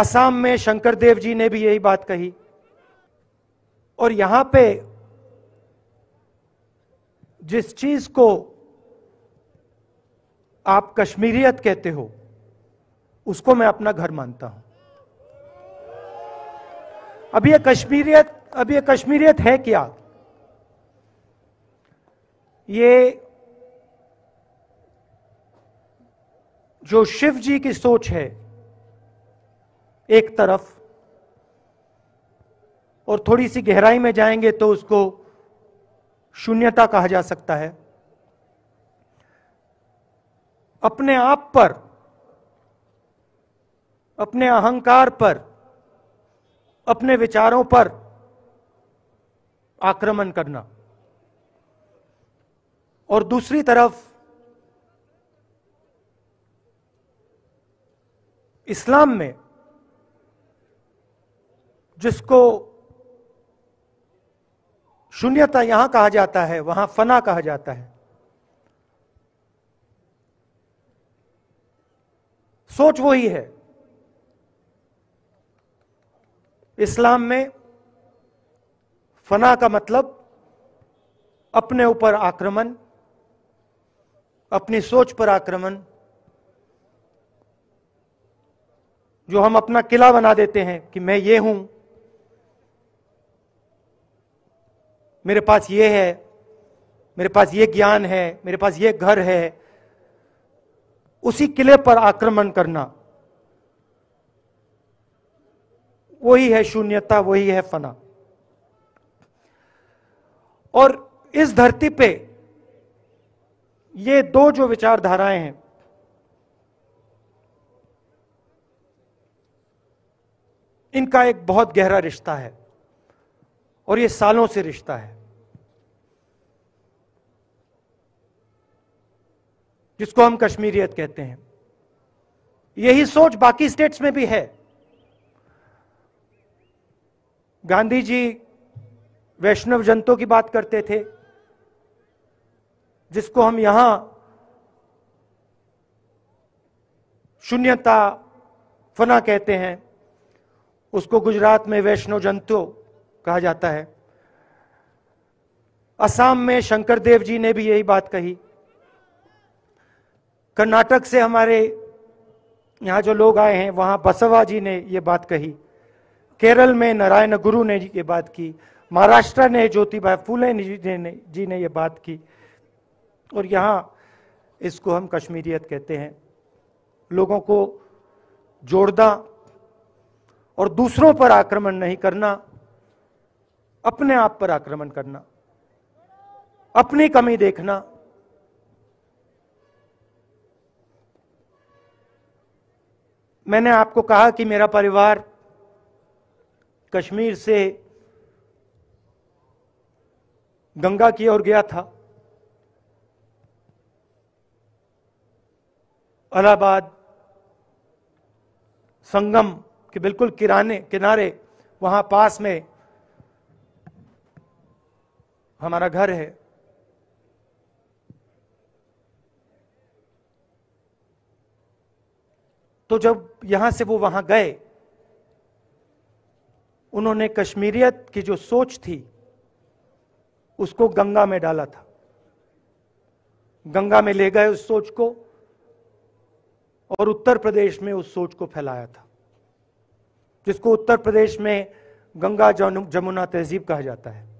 असम में शंकर देव जी ने भी यही बात कही और यहां पे जिस चीज को आप कश्मीरियत कहते हो उसको मैं अपना घर मानता हूं अब ये कश्मीरियत अब ये कश्मीरियत है क्या ये जो शिव जी की सोच है एक तरफ और थोड़ी सी गहराई में जाएंगे तो उसको शून्यता कहा जा सकता है अपने आप पर अपने अहंकार पर अपने विचारों पर आक्रमण करना और दूसरी तरफ इस्लाम में जिसको शून्यता यहां कहा जाता है वहां फना कहा जाता है सोच वही है इस्लाम में फना का मतलब अपने ऊपर आक्रमण अपनी सोच पर आक्रमण जो हम अपना किला बना देते हैं कि मैं ये हूं मेरे पास ये है मेरे पास ये ज्ञान है मेरे पास ये घर है उसी किले पर आक्रमण करना वही है शून्यता वही है फना और इस धरती पे ये दो जो विचारधाराएं हैं इनका एक बहुत गहरा रिश्ता है और ये सालों से रिश्ता है जिसको हम कश्मीरियत कहते हैं यही सोच बाकी स्टेट्स में भी है गांधी जी वैष्णव जनतों की बात करते थे जिसको हम यहां शून्यता फना कहते हैं उसको गुजरात में वैष्णव जंतु कहा जाता है असम में शंकर देव जी ने भी यही बात कही कर्नाटक से हमारे यहां जो लोग आए हैं वहां बसवा जी ने ये बात कही केरल में नारायण गुरु ने ये बात की महाराष्ट्र ने ज्योतिबा फूले जी ने ये बात की और यहां इसको हम कश्मीरियत कहते हैं लोगों को जोड़ना और दूसरों पर आक्रमण नहीं करना अपने आप पर आक्रमण करना अपनी कमी देखना मैंने आपको कहा कि मेरा परिवार कश्मीर से गंगा की ओर गया था अलाहाबाद संगम के बिल्कुल किराने किनारे वहां पास में हमारा घर है तो जब यहां से वो वहां गए उन्होंने कश्मीरियत की जो सोच थी उसको गंगा में डाला था गंगा में ले गए उस सोच को और उत्तर प्रदेश में उस सोच को फैलाया था जिसको उत्तर प्रदेश में गंगा जमुना तहजीब कहा जाता है